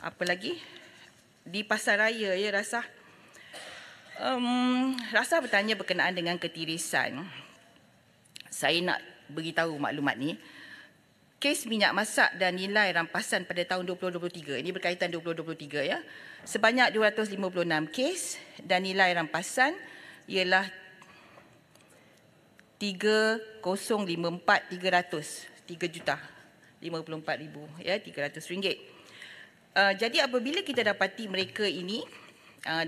apa lagi di pasar raya ya rasa um, rasa bertanya berkenaan dengan ketirisan saya nak beritahu maklumat ni kes minyak masak dan nilai rampasan pada tahun 2023 ini berkaitan 2023 ya sebanyak 256 kes dan nilai rampasan ialah 3054 300 3 juta 54000 ya 300 ringgit Uh, jadi apabila kita dapati mereka ini uh,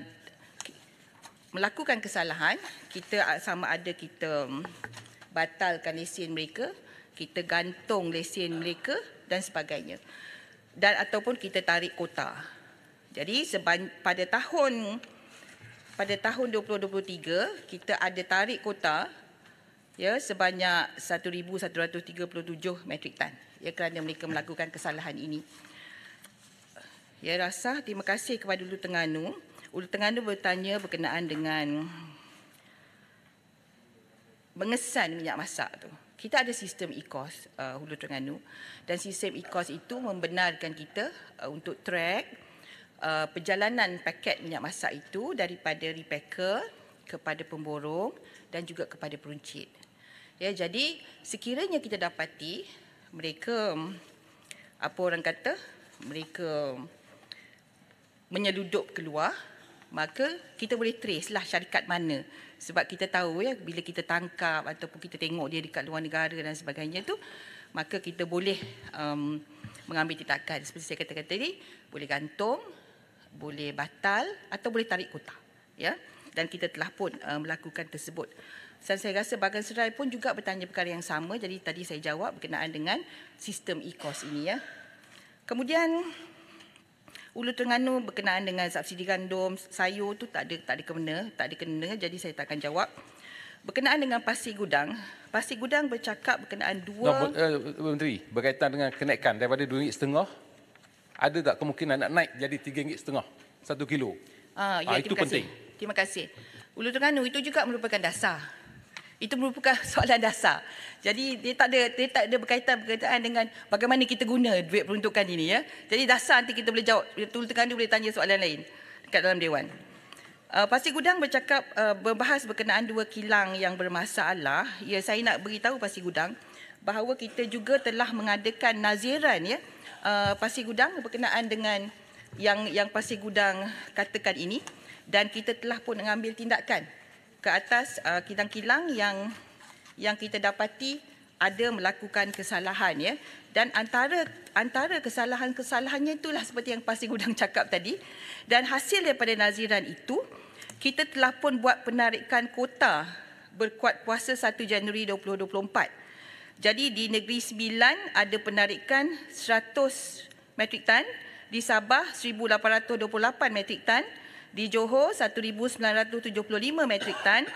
melakukan kesalahan, kita sama ada kita um, batalkan lesen mereka, kita gantung lesen mereka dan sebagainya. Dan ataupun kita tarik kota. Jadi pada tahun pada tahun 2023 kita ada tarik kota ya sebanyak 1137 metric ton ya kerana mereka melakukan kesalahan ini. Ya rasa terima kasih kepada Ulu Tenganu. Ulu Tenganu bertanya berkenaan dengan mengesan minyak masak tu. Kita ada sistem ECOS uh, Hulu Terengganu dan sistem ECOS itu membenarkan kita uh, untuk track uh, perjalanan paket minyak masak itu daripada repacker kepada pemborong dan juga kepada peruncit. Ya, jadi sekiranya kita dapati mereka apa orang kata mereka menyeludup keluar maka kita boleh trace lah syarikat mana sebab kita tahu ya bila kita tangkap ataupun kita tengok dia dekat luar negara dan sebagainya tu maka kita boleh um, mengambil tindakan seperti saya katakan tadi boleh gantung boleh batal atau boleh tarik kota ya dan kita telah pun um, melakukan tersebut dan saya rasa bahagian serai pun juga bertanya perkara yang sama jadi tadi saya jawab berkenaan dengan sistem e-cost ini ya kemudian Ulu Terengganu berkenaan dengan subsidi gandum, sayur tu tak ada tak ada kena, tak ada kena jadi saya tak akan jawab. Berkenaan dengan Pasir Gudang, Pasir Gudang bercakap berkenaan dua no, ber, uh, Menteri berkaitan dengan kenaikan daripada RM2.5 ada tak kemungkinan nak naik jadi RM3.5 1 kilo? Ah, ya, ah, itu penting. Terima kasih. Ulu Terengganu itu juga merupakan dasar itu merupakan soalan dasar. Jadi dia tak ada dia tak ada berkaitan berkaitan dengan bagaimana kita guna duit peruntukan ini ya. Jadi dasar nanti kita boleh jawab betul tekan dia boleh tanya soalan lain dekat dalam dewan. Uh, Pasti Gudang bercakap uh, berbahas berkenaan dua kilang yang bermasalah. Ya saya nak beritahu Pasti Gudang bahawa kita juga telah mengadakan naziran ya uh, Pasti Gudang berkenaan dengan yang yang Pasti Gudang katakan ini dan kita telah pun mengambil tindakan ke atas kilang-kilang uh, yang yang kita dapati ada melakukan kesalahan ya dan antara antara kesalahan-kesalahannya itulah seperti yang Pasir Gudang cakap tadi dan hasil daripada naziran itu kita telah pun buat penarikan kota berkuat puasa 1 Januari 2024. Jadi di Negeri Sembilan ada penarikan 100 metrik tan, di Sabah 1828 metrik tan, di Johor 1975 metrik tan,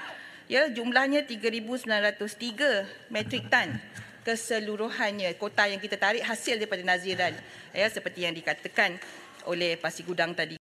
ya jumlahnya 3903 metrik tan keseluruhannya kota yang kita tarik hasil daripada naziran ya seperti yang dikatakan oleh pasi Gudang tadi